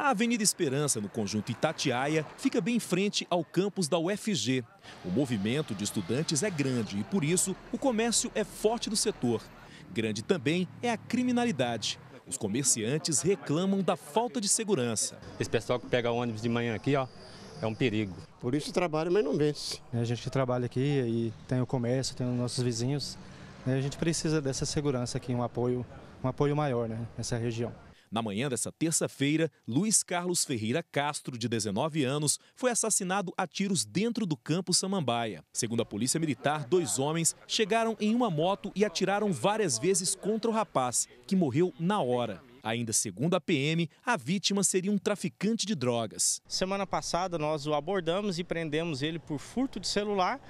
A Avenida Esperança, no conjunto Itatiaia, fica bem em frente ao campus da UFG. O movimento de estudantes é grande e, por isso, o comércio é forte no setor. Grande também é a criminalidade. Os comerciantes reclamam da falta de segurança. Esse pessoal que pega ônibus de manhã aqui, ó, é um perigo. Por isso trabalha, mas não vence. É, a gente que trabalha aqui e tem o comércio, tem os nossos vizinhos, né, a gente precisa dessa segurança aqui, um apoio, um apoio maior né, nessa região. Na manhã dessa terça-feira, Luiz Carlos Ferreira Castro, de 19 anos, foi assassinado a tiros dentro do campo Samambaia. Segundo a Polícia Militar, dois homens chegaram em uma moto e atiraram várias vezes contra o rapaz, que morreu na hora. Ainda segundo a PM, a vítima seria um traficante de drogas. Semana passada nós o abordamos e prendemos ele por furto de celular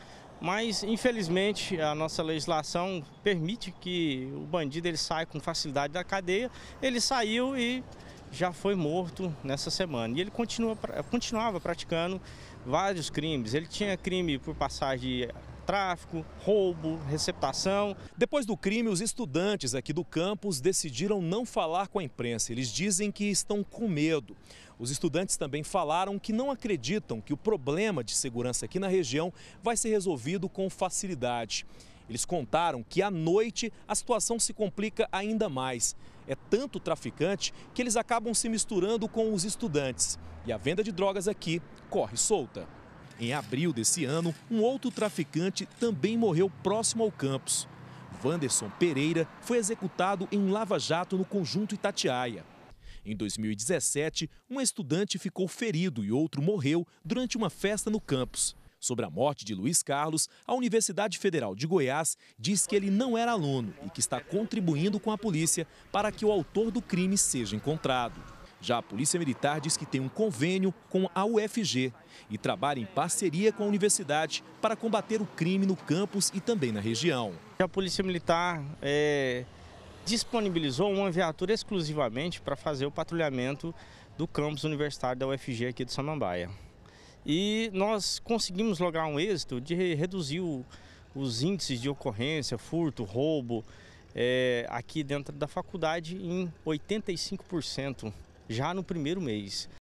mas, infelizmente, a nossa legislação permite que o bandido ele saia com facilidade da cadeia. Ele saiu e já foi morto nessa semana. E ele continua, continuava praticando vários crimes. Ele tinha crime por passagem de tráfico, roubo, receptação. Depois do crime, os estudantes aqui do campus decidiram não falar com a imprensa. Eles dizem que estão com medo. Os estudantes também falaram que não acreditam que o problema de segurança aqui na região vai ser resolvido com facilidade. Eles contaram que à noite a situação se complica ainda mais. É tanto traficante que eles acabam se misturando com os estudantes. E a venda de drogas aqui corre solta. Em abril desse ano, um outro traficante também morreu próximo ao campus. Vanderson Pereira foi executado em um lava-jato no conjunto Itatiaia. Em 2017, um estudante ficou ferido e outro morreu durante uma festa no campus. Sobre a morte de Luiz Carlos, a Universidade Federal de Goiás diz que ele não era aluno e que está contribuindo com a polícia para que o autor do crime seja encontrado. Já a Polícia Militar diz que tem um convênio com a UFG e trabalha em parceria com a universidade para combater o crime no campus e também na região. A Polícia Militar é, disponibilizou uma viatura exclusivamente para fazer o patrulhamento do campus universitário da UFG aqui de Samambaia. E nós conseguimos lograr um êxito de reduzir o, os índices de ocorrência, furto, roubo, é, aqui dentro da faculdade em 85% já no primeiro mês.